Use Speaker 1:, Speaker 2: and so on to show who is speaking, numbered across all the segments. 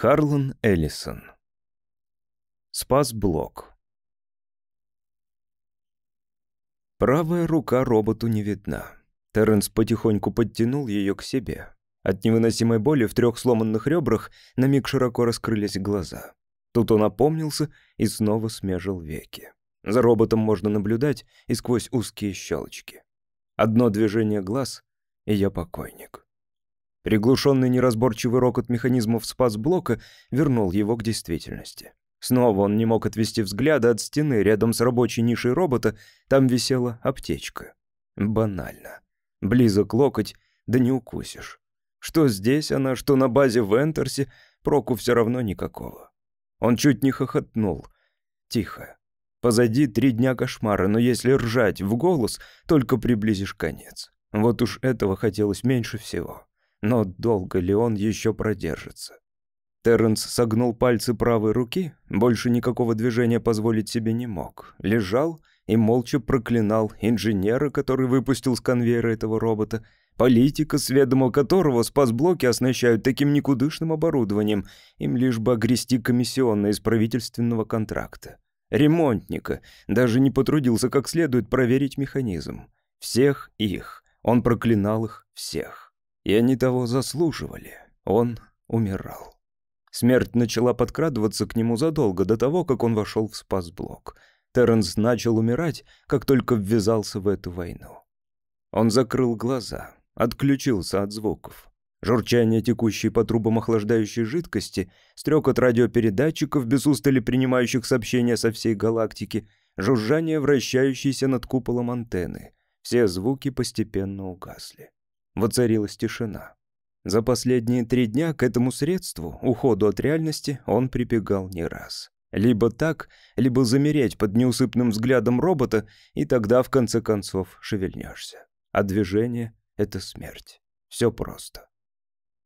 Speaker 1: Харлан Эллисон. Спас Блок. Правая рука роботу не видна. Терренс потихоньку подтянул ее к себе. От невыносимой боли в трех сломанных ребрах на миг широко раскрылись глаза. Тут он опомнился и снова смежил веки. За роботом можно наблюдать и сквозь узкие щелочки. Одно движение глаз, и я покойник. Приглушенный неразборчивый рокот механизмов спас-блока вернул его к действительности. Снова он не мог отвести взгляда от стены рядом с рабочей нишей робота, там висела аптечка. Банально. Близок локоть, да не укусишь. Что здесь она, что на базе в Энтерсе, проку все равно никакого. Он чуть не хохотнул. Тихо. Позади три дня кошмара, но если ржать в голос, только приблизишь конец. Вот уж этого хотелось меньше всего. Но долго ли он еще продержится? Терренс согнул пальцы правой руки, больше никакого движения позволить себе не мог. Лежал и молча проклинал инженера, который выпустил с конвейера этого робота, политика, сведомо которого спасблоки оснащают таким никудышным оборудованием, им лишь бы огрести комиссионное из правительственного контракта. Ремонтника даже не потрудился как следует проверить механизм. Всех их. Он проклинал их всех. И они того заслуживали. Он умирал. Смерть начала подкрадываться к нему задолго до того, как он вошел в спасблок. Терренс начал умирать, как только ввязался в эту войну. Он закрыл глаза, отключился от звуков. Журчание текущей по трубам охлаждающей жидкости, стрек от радиопередатчиков, без устали принимающих сообщения со всей галактики, жужжание, вращающееся над куполом антенны. Все звуки постепенно угасли. Воцарилась тишина. За последние три дня к этому средству, уходу от реальности, он прибегал не раз. Либо так, либо замереть под неусыпным взглядом робота, и тогда, в конце концов, шевельнешься. А движение — это смерть. Все просто.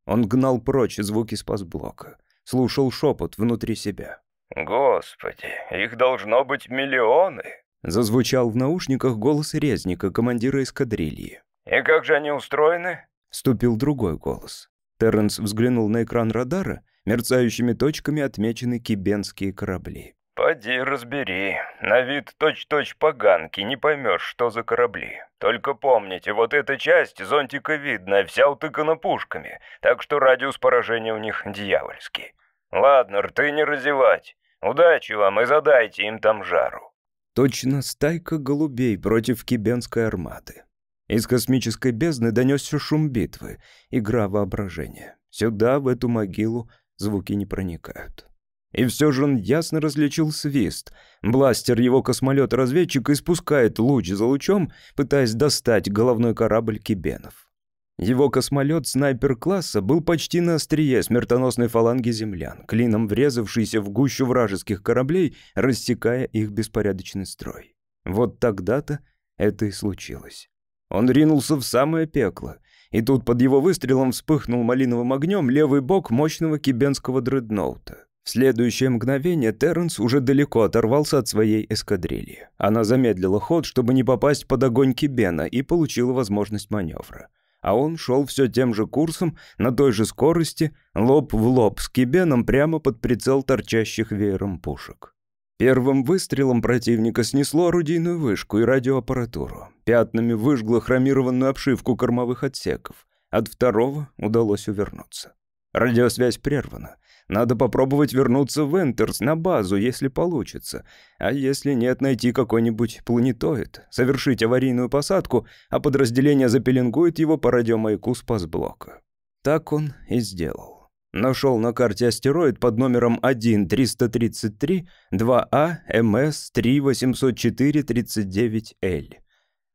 Speaker 1: Он гнал прочь звуки спасблока, слушал шепот внутри себя. «Господи, их должно быть миллионы!» Зазвучал в наушниках голос резника, командира эскадрильи. «И как же они устроены?» — вступил другой голос. Терренс взглянул на экран радара, мерцающими точками отмечены кибенские корабли. «Поди разбери. На вид точь-точь поганки, не поймешь, что за корабли. Только помните, вот эта часть зонтика видна, вся утыкана пушками, так что радиус поражения у них дьявольский. Ладно, рты не разевать. Удачи вам и задайте им там жару». Точно стайка голубей против кибенской армады. Из космической бездны донесся шум битвы, игра воображения. Сюда, в эту могилу, звуки не проникают. И все же он ясно различил свист. Бластер его космолет-разведчик испускает луч за лучом, пытаясь достать головной корабль кибенов. Его космолет снайпер-класса был почти на острие смертоносной фаланги землян, клином врезавшийся в гущу вражеских кораблей, рассекая их беспорядочный строй. Вот тогда-то это и случилось. Он ринулся в самое пекло. И тут под его выстрелом вспыхнул малиновым огнем левый бок мощного кибенского дредноута. В следующее мгновение Терренс уже далеко оторвался от своей эскадрильи. Она замедлила ход, чтобы не попасть под огонь Кибена, и получила возможность маневра. А он шел все тем же курсом, на той же скорости, лоб в лоб с Кибеном прямо под прицел торчащих веером пушек. Первым выстрелом противника снесло орудийную вышку и радиоаппаратуру. Пятнами выжгло хромированную обшивку кормовых отсеков. От второго удалось увернуться. Радиосвязь прервана. Надо попробовать вернуться в Энтерс, на базу, если получится. А если нет, найти какой-нибудь планетоид, совершить аварийную посадку, а подразделение запеленгует его по радиомаяку с пасблока. Так он и сделал. Нашел на карте астероид под номером 1-333-2А-МС-3804-39Л. А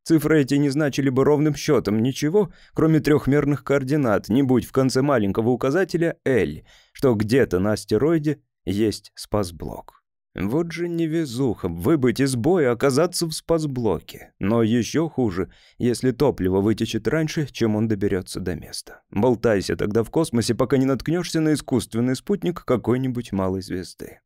Speaker 1: Цифры эти не значили бы ровным счетом ничего, кроме трехмерных координат, не будь в конце маленького указателя L, что где-то на астероиде есть спасблок. Вот же невезуха, выбыть из боя, оказаться в спасблоке. Но еще хуже, если топливо вытечет раньше, чем он доберется до места. Болтайся тогда в космосе, пока не наткнешься на искусственный спутник какой-нибудь малой звезды.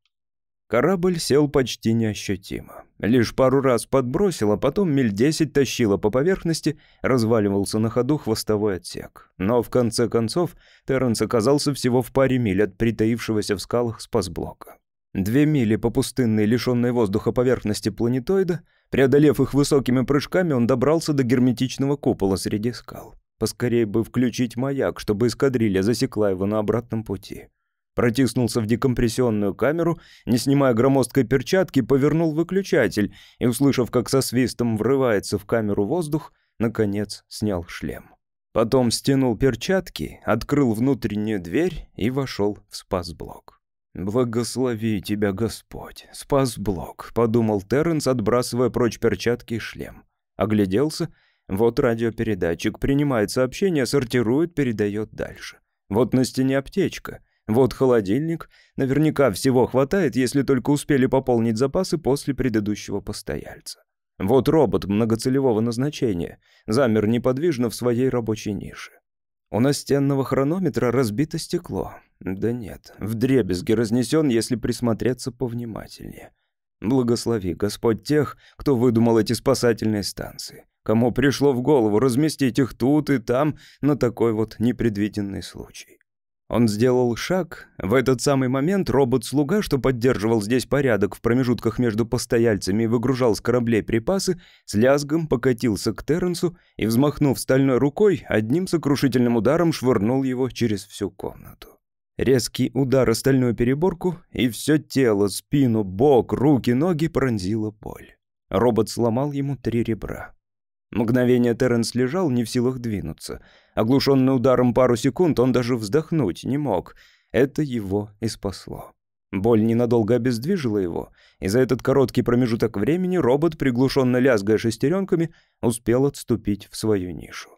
Speaker 1: Корабль сел почти неощутимо. Лишь пару раз подбросил, а потом миль десять тащило по поверхности, разваливался на ходу хвостовой отсек. Но в конце концов Терренс оказался всего в паре миль от притаившегося в скалах спасблока. Две мили по пустынной, лишенной воздуха поверхности планетоида, преодолев их высокими прыжками, он добрался до герметичного купола среди скал. Поскорее бы включить маяк, чтобы эскадрилья засекла его на обратном пути. Протиснулся в декомпрессионную камеру, не снимая громоздкой перчатки, повернул выключатель и, услышав, как со свистом врывается в камеру воздух, наконец снял шлем. Потом стянул перчатки, открыл внутреннюю дверь и вошел в спасблок. «Благослови тебя, Господь! Спас Блок!» — подумал Терренс, отбрасывая прочь перчатки и шлем. Огляделся. Вот радиопередатчик принимает сообщение, сортирует, передает дальше. Вот на стене аптечка. Вот холодильник. Наверняка всего хватает, если только успели пополнить запасы после предыдущего постояльца. Вот робот многоцелевого назначения. Замер неподвижно в своей рабочей нише. У настенного хронометра разбито стекло. Да нет, в вдребезги разнесен, если присмотреться повнимательнее. Благослови, Господь, тех, кто выдумал эти спасательные станции. Кому пришло в голову разместить их тут и там на такой вот непредвиденный случай. Он сделал шаг. В этот самый момент робот-слуга, что поддерживал здесь порядок в промежутках между постояльцами и выгружал с кораблей припасы, с лязгом покатился к Терренсу и, взмахнув стальной рукой, одним сокрушительным ударом швырнул его через всю комнату. Резкий удар о стальную переборку, и все тело, спину, бок, руки, ноги пронзила боль. Робот сломал ему три ребра. Мгновение Терренс лежал, не в силах двинуться. Оглушенный ударом пару секунд, он даже вздохнуть не мог. Это его и спасло. Боль ненадолго обездвижила его, и за этот короткий промежуток времени робот, приглушенно лязгая шестеренками, успел отступить в свою нишу.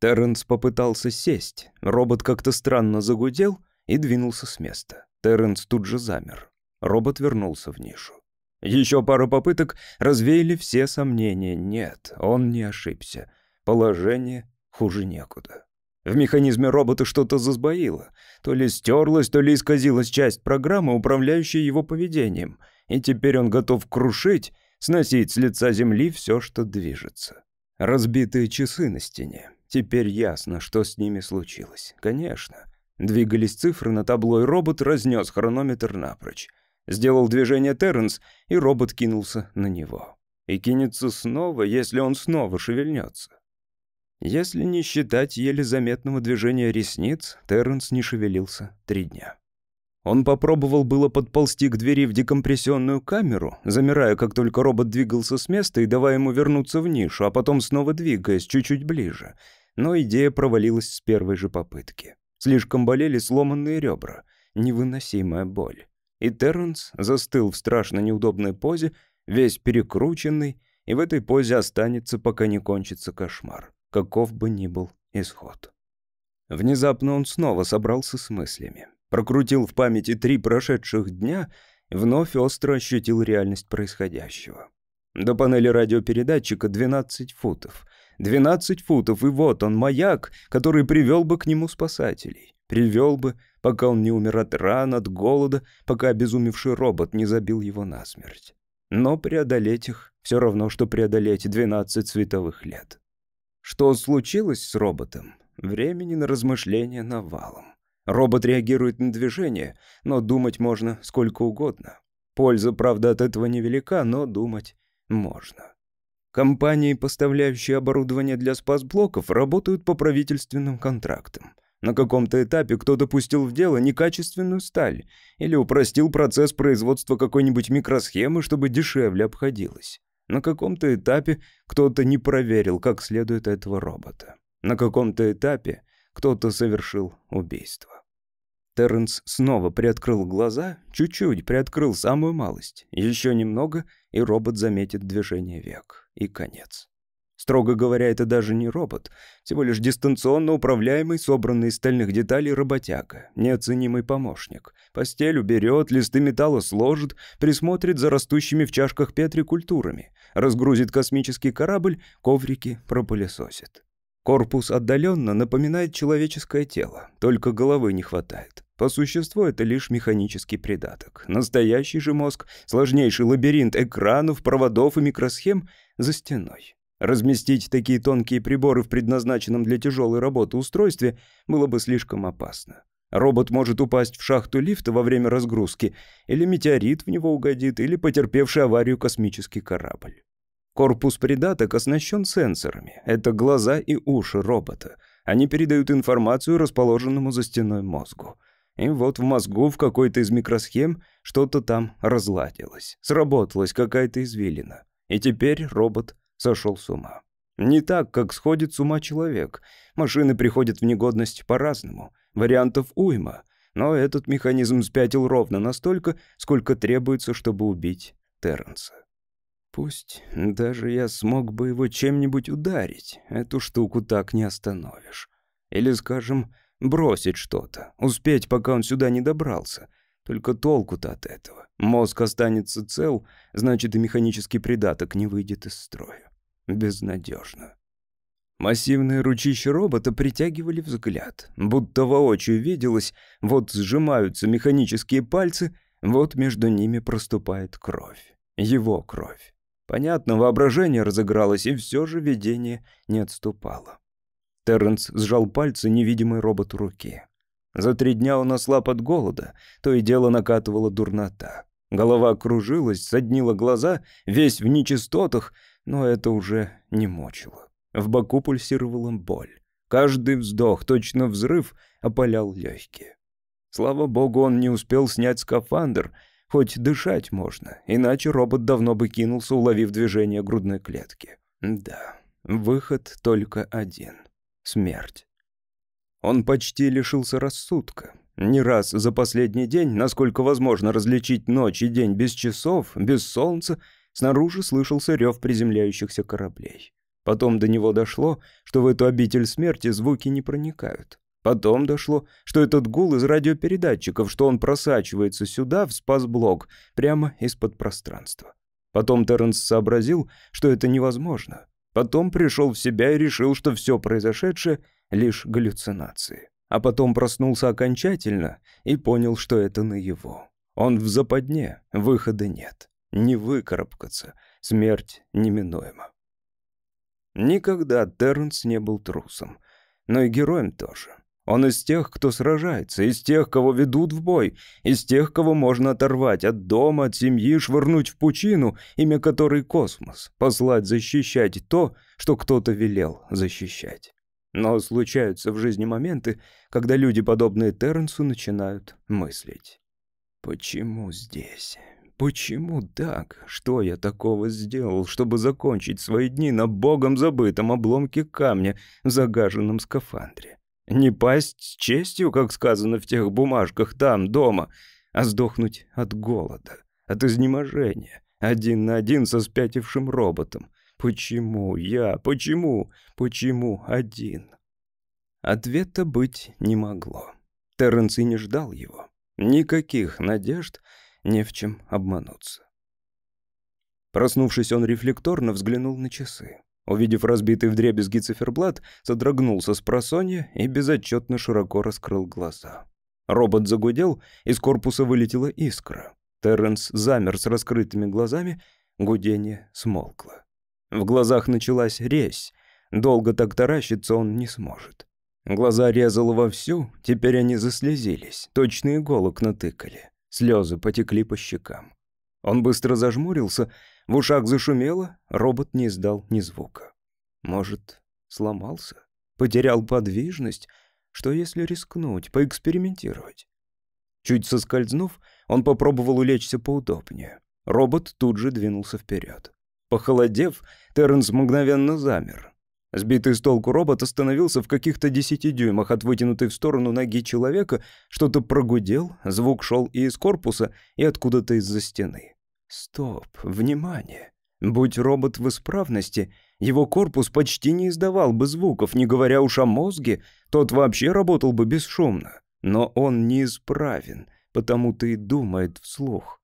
Speaker 1: Терренс попытался сесть, робот как-то странно загудел — и двинулся с места. Терренс тут же замер. Робот вернулся в нишу. Еще пару попыток развеяли все сомнения. Нет, он не ошибся. Положение хуже некуда. В механизме робота что-то засбоило. То ли стерлась, то ли исказилась часть программы, управляющая его поведением. И теперь он готов крушить, сносить с лица земли все, что движется. Разбитые часы на стене. Теперь ясно, что с ними случилось. Конечно, Двигались цифры на табло, и робот разнес хронометр напрочь. Сделал движение Терренс, и робот кинулся на него. И кинется снова, если он снова шевельнется. Если не считать еле заметного движения ресниц, Терренс не шевелился три дня. Он попробовал было подползти к двери в декомпрессионную камеру, замирая, как только робот двигался с места и давая ему вернуться в нишу, а потом снова двигаясь чуть-чуть ближе. Но идея провалилась с первой же попытки. Слишком болели сломанные ребра, невыносимая боль. И Терренс застыл в страшно неудобной позе, весь перекрученный, и в этой позе останется, пока не кончится кошмар, каков бы ни был исход. Внезапно он снова собрался с мыслями. Прокрутил в памяти три прошедших дня, вновь остро ощутил реальность происходящего. До панели радиопередатчика 12 футов — 12 футов, и вот он, маяк, который привел бы к нему спасателей. Привел бы, пока он не умер от ран, от голода, пока обезумевший робот не забил его насмерть. Но преодолеть их все равно, что преодолеть 12 световых лет. Что случилось с роботом? Времени на размышления навалом. Робот реагирует на движение, но думать можно сколько угодно. Польза, правда, от этого невелика, но думать можно. Компании, поставляющие оборудование для спасблоков, работают по правительственным контрактам. На каком-то этапе кто допустил в дело некачественную сталь или упростил процесс производства какой-нибудь микросхемы, чтобы дешевле обходилось. На каком-то этапе кто-то не проверил как следует этого робота. На каком-то этапе кто-то совершил убийство. Терренс снова приоткрыл глаза, чуть-чуть приоткрыл самую малость. Еще немного, и робот заметит движение век и конец. Строго говоря, это даже не робот, всего лишь дистанционно управляемый, собранный из стальных деталей работяга, неоценимый помощник. Постель уберет, листы металла сложит, присмотрит за растущими в чашках Петри культурами, разгрузит космический корабль, коврики пропылесосит. Корпус отдаленно напоминает человеческое тело, только головы не хватает. По существу это лишь механический придаток. Настоящий же мозг — сложнейший лабиринт экранов, проводов и микросхем за стеной. Разместить такие тонкие приборы в предназначенном для тяжелой работы устройстве было бы слишком опасно. Робот может упасть в шахту лифта во время разгрузки, или метеорит в него угодит, или потерпевший аварию космический корабль. Корпус придаток оснащен сенсорами. Это глаза и уши робота. Они передают информацию расположенному за стеной мозгу. И вот в мозгу в какой-то из микросхем что-то там разладилось. Сработалась какая-то извилина. И теперь робот сошел с ума. Не так, как сходит с ума человек. Машины приходят в негодность по-разному. Вариантов уйма. Но этот механизм спятил ровно настолько, сколько требуется, чтобы убить Терренса. Пусть даже я смог бы его чем-нибудь ударить, эту штуку так не остановишь. Или, скажем, Бросить что-то, успеть, пока он сюда не добрался. Только толку-то от этого. Мозг останется цел, значит, и механический придаток не выйдет из строя. Безнадежно. Массивные ручища робота притягивали взгляд. Будто воочию виделось, вот сжимаются механические пальцы, вот между ними проступает кровь. Его кровь. Понятно, воображение разыгралось, и все же видение не отступало. Терренс сжал пальцы невидимой роботу руки. За три дня он ослаб от голода, то и дело накатывала дурнота. Голова кружилась, соднила глаза, весь в нечистотах, но это уже не мочило. В боку пульсировала боль. Каждый вздох, точно взрыв, опалял легкие. Слава богу, он не успел снять скафандр, хоть дышать можно, иначе робот давно бы кинулся, уловив движение грудной клетки. Да, выход только один — смерть. Он почти лишился рассудка. Не раз за последний день, насколько возможно различить ночь и день без часов, без солнца, снаружи слышался рев приземляющихся кораблей. Потом до него дошло, что в эту обитель смерти звуки не проникают. Потом дошло, что этот гул из радиопередатчиков, что он просачивается сюда, в спасблок, прямо из-под пространства. Потом Терренс сообразил, что это невозможно. Потом пришел в себя и решил, что все произошедшее — лишь галлюцинации. А потом проснулся окончательно и понял, что это на его. Он в западне, выхода нет. Не выкарабкаться, смерть неминуема. Никогда Терренс не был трусом, но и героем тоже. Он из тех, кто сражается, из тех, кого ведут в бой, из тех, кого можно оторвать от дома, от семьи, швырнуть в пучину, имя которой космос, послать защищать то, что кто-то велел защищать. Но случаются в жизни моменты, когда люди, подобные Терренсу, начинают мыслить. «Почему здесь? Почему так? Что я такого сделал, чтобы закончить свои дни на богом забытом обломке камня в загаженном скафандре?» Не пасть с честью, как сказано в тех бумажках там, дома, а сдохнуть от голода, от изнеможения, один на один со спятившим роботом. Почему я? Почему? Почему один? Ответа быть не могло. Терренс и не ждал его. Никаких надежд, не в чем обмануться. Проснувшись, он рефлекторно взглянул на часы. Увидев разбитый вдребезги циферблат, содрогнулся с просонья и безотчетно широко раскрыл глаза. Робот загудел, из корпуса вылетела искра. Терренс замер с раскрытыми глазами, гудение смолкло. В глазах началась резь. Долго так таращиться он не сможет. Глаза резало вовсю, теперь они заслезились, точно иголок натыкали. Слезы потекли по щекам. Он быстро зажмурился в ушах зашумело, робот не издал ни звука. Может, сломался? Потерял подвижность? Что если рискнуть, поэкспериментировать? Чуть соскользнув, он попробовал улечься поудобнее. Робот тут же двинулся вперед. Похолодев, Терренс мгновенно замер. Сбитый с толку робот остановился в каких-то десяти дюймах от вытянутой в сторону ноги человека, что-то прогудел, звук шел и из корпуса, и откуда-то из-за стены. Стоп, внимание. Будь робот в исправности, его корпус почти не издавал бы звуков, не говоря уж о мозге, тот вообще работал бы бесшумно. Но он неисправен, потому-то и думает вслух.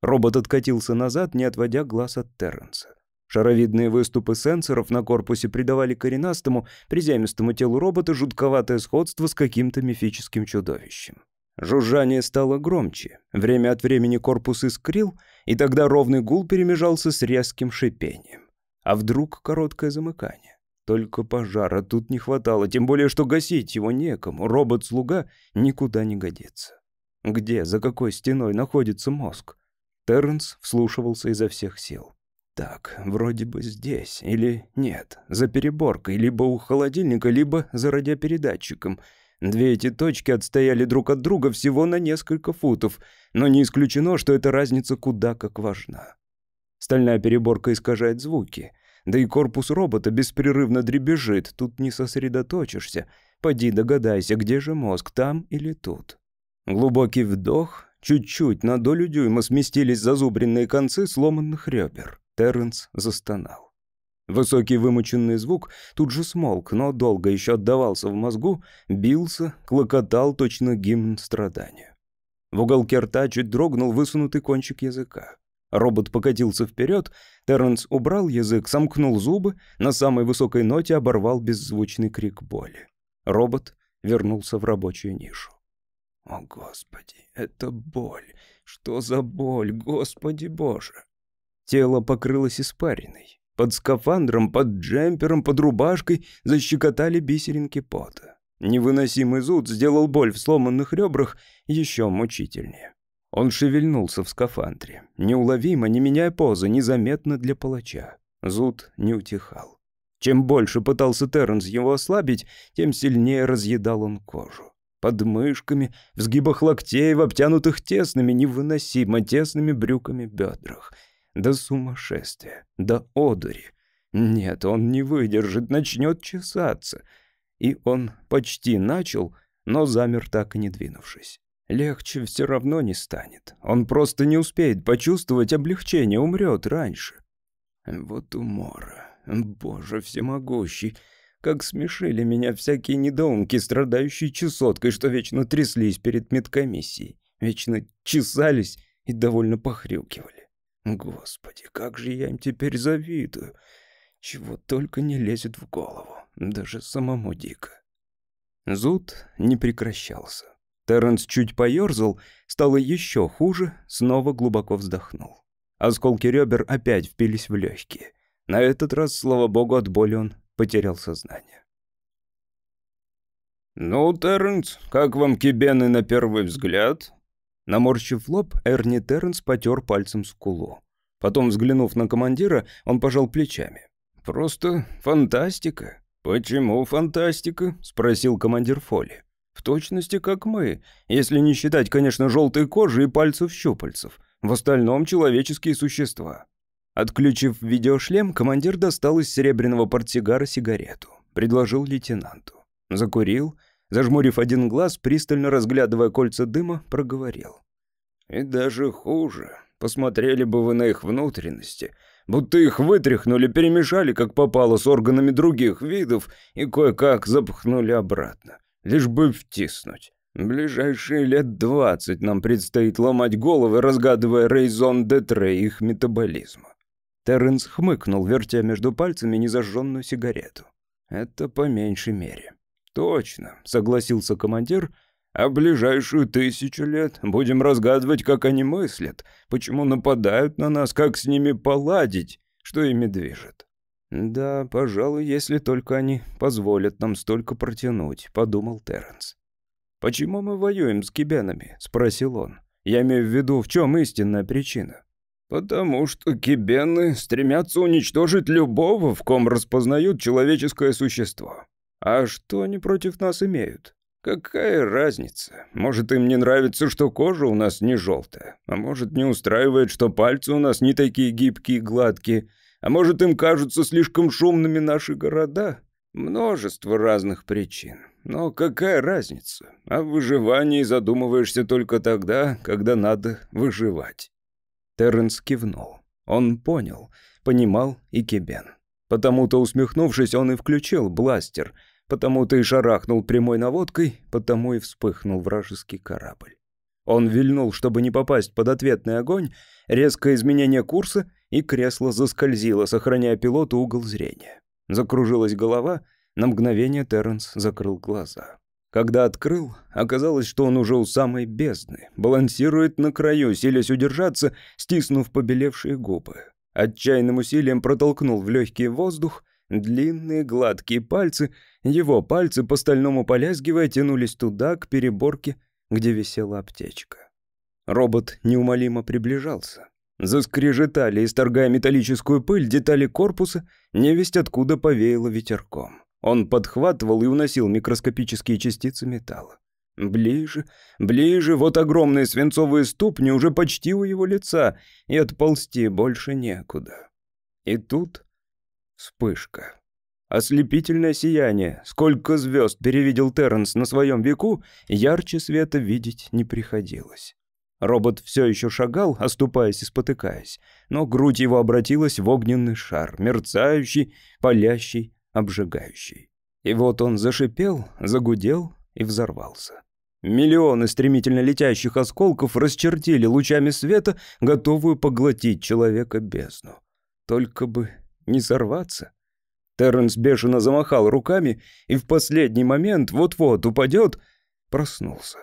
Speaker 1: Робот откатился назад, не отводя глаз от Терренса. Шаровидные выступы сенсоров на корпусе придавали коренастому, приземистому телу робота жутковатое сходство с каким-то мифическим чудовищем. Жужжание стало громче. Время от времени корпус искрил, и тогда ровный гул перемежался с резким шипением. А вдруг короткое замыкание? Только пожара тут не хватало, тем более, что гасить его некому. Робот-слуга никуда не годится. Где, за какой стеной находится мозг? Терренс вслушивался изо всех сил. Так, вроде бы здесь, или нет, за переборкой, либо у холодильника, либо за радиопередатчиком — Две эти точки отстояли друг от друга всего на несколько футов, но не исключено, что эта разница куда как важна. Стальная переборка искажает звуки, да и корпус робота беспрерывно дребезжит, тут не сосредоточишься. Поди догадайся, где же мозг, там или тут. Глубокий вдох, чуть-чуть, на долю дюйма сместились зазубренные концы сломанных ребер. Терренс застонал. Высокий вымученный звук тут же смолк, но долго еще отдавался в мозгу, бился, клокотал точно гимн страданию. В уголке рта чуть дрогнул высунутый кончик языка. Робот покатился вперед, Терренс убрал язык, сомкнул зубы, на самой высокой ноте оборвал беззвучный крик боли. Робот вернулся в рабочую нишу. «О, Господи, это боль! Что за боль, Господи Боже!» Тело покрылось испариной. Под скафандром, под джемпером, под рубашкой защекотали бисеринки пота. Невыносимый зуд сделал боль в сломанных ребрах еще мучительнее. Он шевельнулся в скафандре, неуловимо, не меняя позы, незаметно для палача. Зуд не утихал. Чем больше пытался Терренс его ослабить, тем сильнее разъедал он кожу. Под мышками, в сгибах локтей, в обтянутых тесными, невыносимо тесными брюками бедрах — до сумасшествия, до одури. Нет, он не выдержит, начнет чесаться. И он почти начал, но замер так и не двинувшись. Легче все равно не станет. Он просто не успеет почувствовать облегчение, умрет раньше. Вот умора. Боже всемогущий. Как смешили меня всякие недоумки, страдающие чесоткой, что вечно тряслись перед медкомиссией. Вечно чесались и довольно похрюкивали. Господи, как же я им теперь завидую. Чего только не лезет в голову, даже самому дико. Зуд не прекращался. Терренс чуть поерзал, стало еще хуже, снова глубоко вздохнул. Осколки ребер опять впились в легкие. На этот раз, слава богу, от боли он потерял сознание. «Ну, Терренс, как вам кибены на первый взгляд?» Наморщив лоб, Эрни Терренс потер пальцем скулу. Потом, взглянув на командира, он пожал плечами. «Просто фантастика». «Почему фантастика?» — спросил командир Фоли. «В точности, как мы, если не считать, конечно, желтой кожи и пальцев-щупальцев. В остальном человеческие существа». Отключив видеошлем, командир достал из серебряного портсигара сигарету. Предложил лейтенанту. Закурил — Зажмурив один глаз, пристально разглядывая кольца дыма, проговорил. «И даже хуже. Посмотрели бы вы на их внутренности. Будто их вытряхнули, перемешали, как попало, с органами других видов и кое-как запхнули обратно. Лишь бы втиснуть. Ближайшие лет двадцать нам предстоит ломать головы, разгадывая рейзон Детрей их метаболизма». Терренс хмыкнул, вертя между пальцами незажженную сигарету. «Это по меньшей мере». «Точно», — согласился командир, — «а ближайшую тысячу лет будем разгадывать, как они мыслят, почему нападают на нас, как с ними поладить, что ими движет». «Да, пожалуй, если только они позволят нам столько протянуть», — подумал Терренс. «Почему мы воюем с кибенами?» — спросил он. «Я имею в виду, в чем истинная причина?» «Потому что кибены стремятся уничтожить любого, в ком распознают человеческое существо. А что они против нас имеют? Какая разница? Может, им не нравится, что кожа у нас не желтая, а может, не устраивает, что пальцы у нас не такие гибкие и гладкие, а может, им кажутся слишком шумными наши города? Множество разных причин. Но какая разница? О выживании задумываешься только тогда, когда надо выживать. Терренс кивнул. Он понял, понимал и Кебен. Потому-то, усмехнувшись, он и включил бластер — Потому ты и шарахнул прямой наводкой, потому и вспыхнул вражеский корабль. Он вильнул, чтобы не попасть под ответный огонь, резкое изменение курса, и кресло заскользило, сохраняя пилоту угол зрения. Закружилась голова, на мгновение Терренс закрыл глаза. Когда открыл, оказалось, что он уже у самой бездны, балансирует на краю, силясь удержаться, стиснув побелевшие губы. Отчаянным усилием протолкнул в легкий воздух, Длинные гладкие пальцы, его пальцы по стальному полязгивая тянулись туда, к переборке, где висела аптечка. Робот неумолимо приближался. Заскрежетали, исторгая металлическую пыль, детали корпуса, невесть откуда повеяло ветерком. Он подхватывал и уносил микроскопические частицы металла. Ближе, ближе, вот огромные свинцовые ступни уже почти у его лица, и отползти больше некуда. И тут Вспышка. Ослепительное сияние. Сколько звезд перевидел Терренс на своем веку, ярче света видеть не приходилось. Робот все еще шагал, оступаясь и спотыкаясь, но грудь его обратилась в огненный шар, мерцающий, палящий, обжигающий. И вот он зашипел, загудел и взорвался. Миллионы стремительно летящих осколков расчертили лучами света, готовую поглотить человека бездну. Только бы не сорваться. Терренс бешено замахал руками и в последний момент вот-вот упадет, проснулся.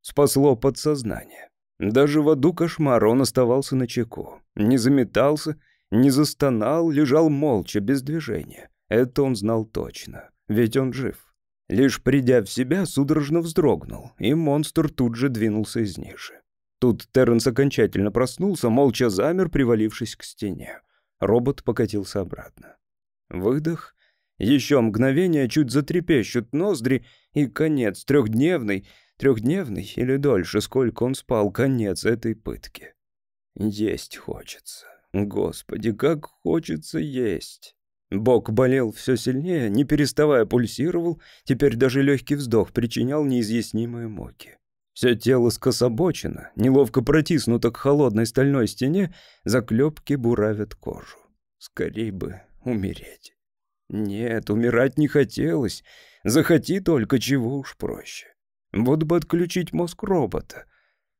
Speaker 1: Спасло подсознание. Даже в аду кошмара он оставался на чеку. Не заметался, не застонал, лежал молча, без движения. Это он знал точно, ведь он жив. Лишь придя в себя, судорожно вздрогнул, и монстр тут же двинулся из ниши. Тут Терренс окончательно проснулся, молча замер, привалившись к стене. Робот покатился обратно. Выдох. Еще мгновение чуть затрепещут ноздри, и конец трехдневный, трехдневный или дольше, сколько он спал, конец этой пытки. Есть хочется. Господи, как хочется есть. Бог болел все сильнее, не переставая пульсировал, теперь даже легкий вздох причинял неизъяснимые муки. Все тело скособочено, неловко протиснуто к холодной стальной стене, заклепки буравят кожу. Скорей бы умереть. Нет, умирать не хотелось. Захоти только, чего уж проще. Вот бы отключить мозг робота.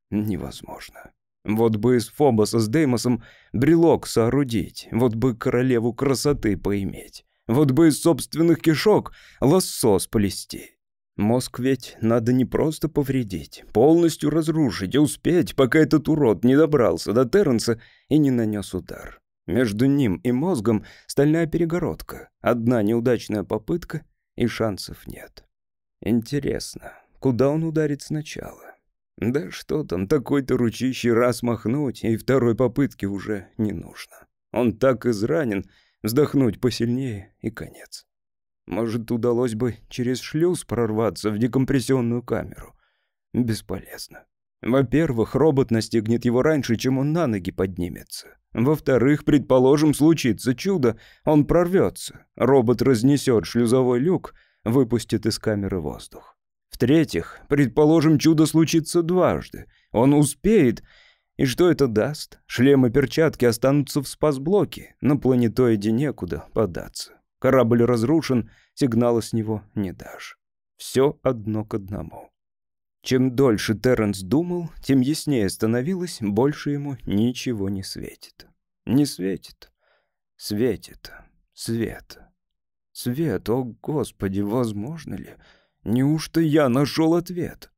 Speaker 1: Невозможно. Вот бы из Фобоса с Деймосом брелок соорудить, вот бы королеву красоты поиметь, вот бы из собственных кишок лассо сплести. Мозг ведь надо не просто повредить, полностью разрушить и успеть, пока этот урод не добрался до Терренса и не нанес удар. Между ним и мозгом стальная перегородка, одна неудачная попытка и шансов нет. Интересно, куда он ударит сначала? Да что там, такой-то ручищий раз махнуть, и второй попытки уже не нужно. Он так изранен, вздохнуть посильнее и конец. Может, удалось бы через шлюз прорваться в декомпрессионную камеру. Бесполезно. Во-первых, робот настигнет его раньше, чем он на ноги поднимется. Во-вторых, предположим, случится чудо, он прорвется. Робот разнесет шлюзовой люк, выпустит из камеры воздух. В-третьих, предположим, чудо случится дважды. Он успеет. И что это даст? Шлем и перчатки останутся в спасблоке. На планетоиде некуда податься. Корабль разрушен, сигнала с него не дашь. Все одно к одному. Чем дольше Терренс думал, тем яснее становилось, больше ему ничего не светит. Не светит. Светит. Свет. Свет. О, Господи, возможно ли? Неужто я нашел ответ?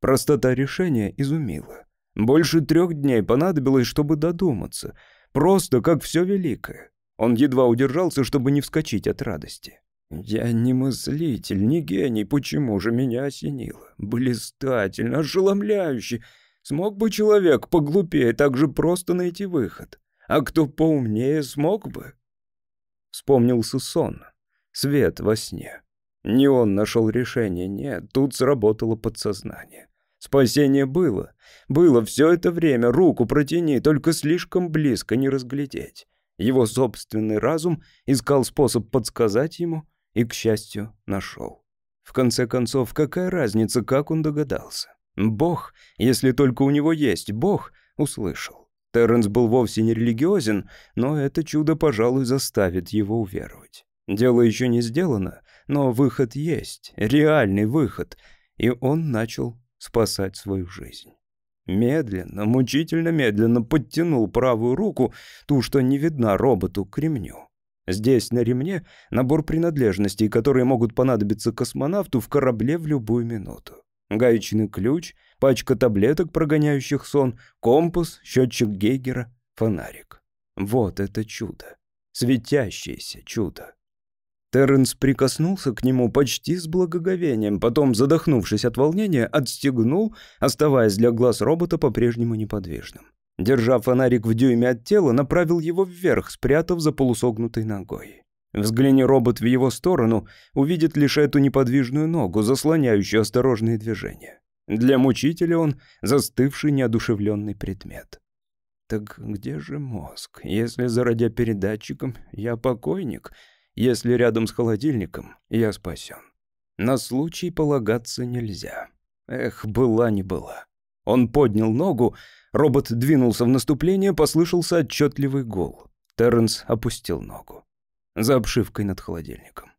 Speaker 1: Простота решения изумила. Больше трех дней понадобилось, чтобы додуматься. Просто как все великое. Он едва удержался, чтобы не вскочить от радости. Я не мыслитель, не гений, почему же меня осенило? Блистательно, ошеломляюще. Смог бы человек поглупее так же просто найти выход? А кто поумнее смог бы? Вспомнился сон. Свет во сне. Не он нашел решение, нет, тут сработало подсознание. Спасение было. Было все это время, руку протяни, только слишком близко не разглядеть. Его собственный разум искал способ подсказать ему и, к счастью, нашел. В конце концов, какая разница, как он догадался? Бог, если только у него есть Бог, услышал. Терренс был вовсе не религиозен, но это чудо, пожалуй, заставит его уверовать. Дело еще не сделано, но выход есть, реальный выход, и он начал спасать свою жизнь. Медленно, мучительно-медленно подтянул правую руку, ту, что не видна роботу, к ремню. Здесь на ремне набор принадлежностей, которые могут понадобиться космонавту в корабле в любую минуту. Гаечный ключ, пачка таблеток, прогоняющих сон, компас, счетчик Гейгера, фонарик. Вот это чудо. Светящееся чудо. Терренс прикоснулся к нему почти с благоговением, потом, задохнувшись от волнения, отстегнул, оставаясь для глаз робота по-прежнему неподвижным. Держа фонарик в дюйме от тела, направил его вверх, спрятав за полусогнутой ногой. Взгляни робот в его сторону, увидит лишь эту неподвижную ногу, заслоняющую осторожные движения. Для мучителя он застывший неодушевленный предмет. Так где же мозг? Если, за радиопередатчиком я покойник — если рядом с холодильником, я спасен. На случай полагаться нельзя. Эх, была не была. Он поднял ногу, робот двинулся в наступление, послышался отчетливый гол. Терренс опустил ногу. За обшивкой над холодильником.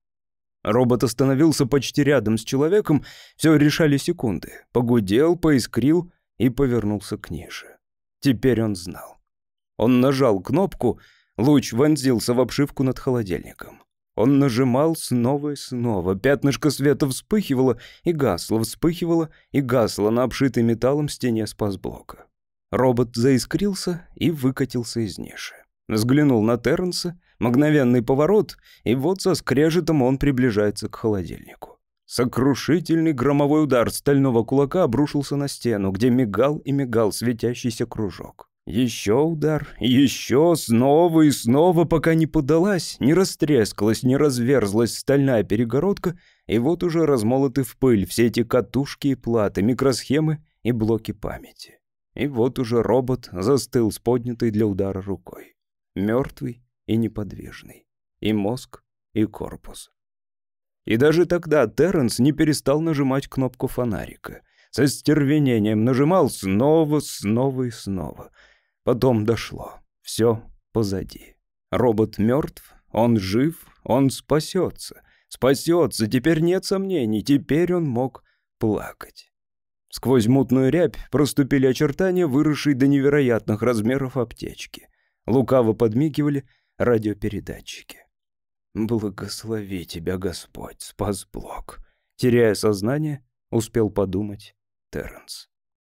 Speaker 1: Робот остановился почти рядом с человеком, все решали секунды. Погудел, поискрил и повернулся к ниже. Теперь он знал. Он нажал кнопку, луч вонзился в обшивку над холодильником. Он нажимал снова и снова. Пятнышко света вспыхивало и гасло, вспыхивало и гасло на обшитой металлом стене спасблока. Робот заискрился и выкатился из ниши. Взглянул на Терренса, мгновенный поворот, и вот со скрежетом он приближается к холодильнику. Сокрушительный громовой удар стального кулака обрушился на стену, где мигал и мигал светящийся кружок. Еще удар, еще, снова и снова, пока не подалась, не растрескалась, не разверзлась стальная перегородка, и вот уже размолоты в пыль все эти катушки и платы, микросхемы и блоки памяти. И вот уже робот застыл с поднятой для удара рукой. Мертвый и неподвижный. И мозг, и корпус. И даже тогда Терренс не перестал нажимать кнопку фонарика. Со стервенением нажимал снова, снова и снова — Потом дошло. Все позади. Робот мертв, он жив, он спасется. Спасется, теперь нет сомнений, теперь он мог плакать. Сквозь мутную рябь проступили очертания, выросшей до невероятных размеров аптечки. Лукаво подмигивали радиопередатчики. «Благослови тебя, Господь, спас Блок!» Теряя сознание, успел подумать Терренс.